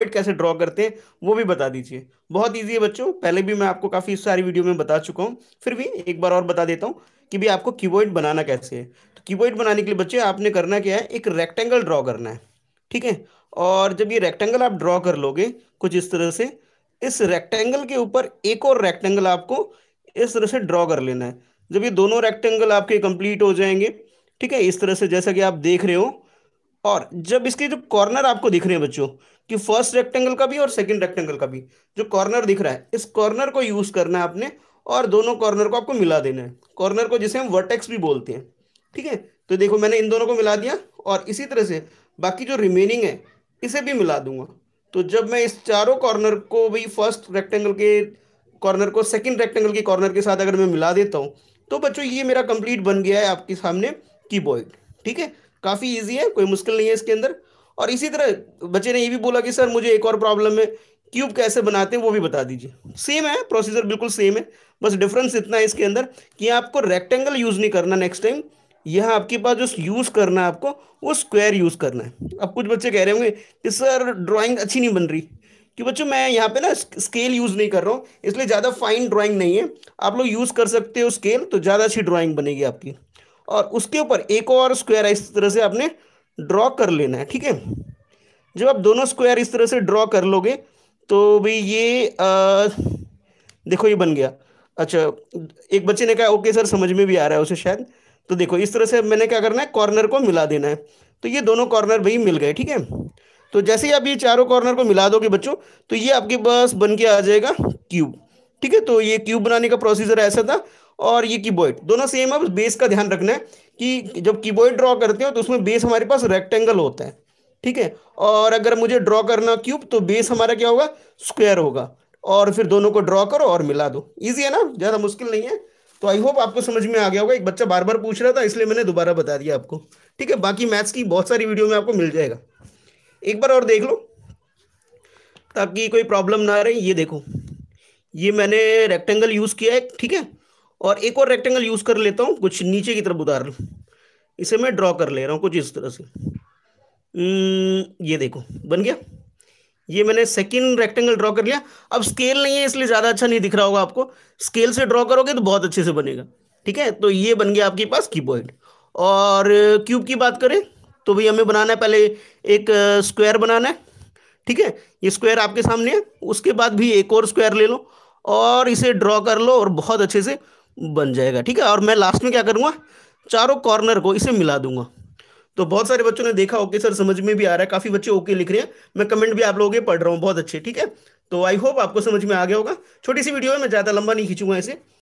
point कैसे draw करते हैं वो भी बता दीजिए बहुत ईजी है बच्चों पहले भी मैं आपको काफ़ी सारी वीडियो में बता चुका हूँ फिर भी एक बार और बता देता हूँ कि भी आपको कीबोर्ड बनाना कैसे है तो कीबोर्ड बनाने के लिए बच्चे आपने करना क्या है एक रेक्टेंगल ड्रॉ करना है ठीक है और जब ये रेक्टेंगल आप ड्रॉ कर लोगे कुछ इस तरह से इस रेक्टेंगल के ऊपर एक और रेक्टेंगल आपको इस तरह से ड्रॉ कर लेना है जब ये दोनों रेक्टेंगल आपके कंप्लीट हो जाएंगे ठीक है इस तरह से जैसा कि आप देख रहे हो और जब इसके जो कॉर्नर आपको दिख रहे हैं बच्चों कि फर्स्ट रेक्टेंगल का भी और सेकंड रेक्टेंगल का भी जो कॉर्नर दिख रहा है इस कॉर्नर को यूज करना है आपने और दोनों कॉर्नर को आपको मिला देना है कॉर्नर को जिसे हम वर्टेक्स भी बोलते हैं ठीक है तो देखो मैंने इन दोनों को मिला दिया और इसी तरह से बाकी जो रिमेनिंग है इसे भी मिला दूंगा तो जब मैं इस चारों कॉर्नर को भी फर्स्ट रेक्टेंगल के कॉर्नर को सेकंड रेक्टेंगल के कॉर्नर के साथ अगर मैं मिला देता हूँ तो बच्चों ये मेरा कंप्लीट बन गया है आपके सामने कीबोर्ड ठीक है काफ़ी ईजी है कोई मुश्किल नहीं है इसके अंदर और इसी तरह बच्चे ने ये भी बोला कि सर मुझे एक और प्रॉब्लम है क्यूब कैसे बनाते हैं वो भी बता दीजिए सेम है प्रोसीजर बिल्कुल सेम है बस डिफरेंस इतना है इसके अंदर कि आपको रेक्टेंगल यूज़ नहीं करना नेक्स्ट टाइम यहाँ आपके पास जो यूज़ करना है आपको वो स्क्वायर यूज़ करना है अब कुछ बच्चे कह रहे होंगे कि सर ड्राइंग अच्छी नहीं बन रही कि बच्चों मैं यहाँ पे ना स्केल यूज़ नहीं कर रहा हूँ इसलिए ज़्यादा फाइन ड्राइंग नहीं है आप लोग यूज़ कर सकते हो स्केल तो ज़्यादा अच्छी ड्राइंग बनेगी आपकी और उसके ऊपर एक और स्क्वायर इस तरह से आपने ड्रॉ कर लेना है ठीक है जब आप दोनों स्क्वायर इस तरह से ड्रॉ कर लोगे तो भाई ये आ, देखो ये बन गया अच्छा एक बच्चे ने कहा ओके सर समझ में भी आ रहा है उसे शायद तो देखो इस तरह से मैंने क्या करना है कॉर्नर को मिला देना है तो ये दोनों कॉर्नर भाई मिल गए ठीक है तो जैसे ही आप ये चारों कॉर्नर को मिला दोगे बच्चों तो ये आपके पास बन के आ जाएगा क्यूब ठीक है तो ये क्यूब बनाने का प्रोसीजर ऐसा था और ये की दोनों सेम अब बेस का ध्यान रखना है कि जब कीबोर्ड ड्रॉ करते हो तो उसमें बेस हमारे पास रेक्टेंगल होता है ठीक है और अगर मुझे ड्रॉ करना क्यूब तो बेस हमारा क्या होगा स्क्वायर होगा और फिर दोनों को ड्रॉ करो और मिला दो ईजी है ना ज़्यादा मुश्किल नहीं है तो आई होप आपको समझ में आ गया होगा एक बच्चा बार बार पूछ रहा था इसलिए मैंने दोबारा बता दिया आपको ठीक है बाकी मैथ्स की बहुत सारी वीडियो में आपको मिल जाएगा एक बार और देख लो ताकि कोई प्रॉब्लम ना रहे ये देखो ये मैंने रेक्टेंगल यूज़ किया है ठीक है और एक और रेक्टेंगल यूज कर लेता हूँ कुछ नीचे की तरफ उतार इसे मैं ड्रॉ कर ले रहा हूँ कुछ इस तरह से हम्म, ये देखो बन गया ये मैंने सेकेंड रेक्टेंगल ड्रॉ कर लिया अब स्केल नहीं है इसलिए ज़्यादा अच्छा नहीं दिख रहा होगा आपको स्केल से ड्रॉ करोगे तो बहुत अच्छे से बनेगा ठीक है तो ये बन गया आपके पास की पॉइंट और क्यूब की बात करें तो भी हमें बनाना है पहले एक स्क्वायर बनाना है ठीक है ये स्क्वायर आपके सामने है उसके बाद भी एक और स्क्वायर ले लो और इसे ड्रॉ कर लो और बहुत अच्छे से बन जाएगा ठीक है और मैं लास्ट में क्या करूंगा चारों कॉर्नर को इसे मिला दूंगा तो बहुत सारे बच्चों ने देखा ओके सर समझ में भी आ रहा है काफी बच्चे ओके लिख रहे हैं मैं कमेंट भी आप लोगों के पढ़ रहा हूँ बहुत अच्छे ठीक है तो आई होप आपको समझ में आ गया होगा छोटी सी वीडियो है मैं ज्यादा लंबा नहीं खींचूंगा इसे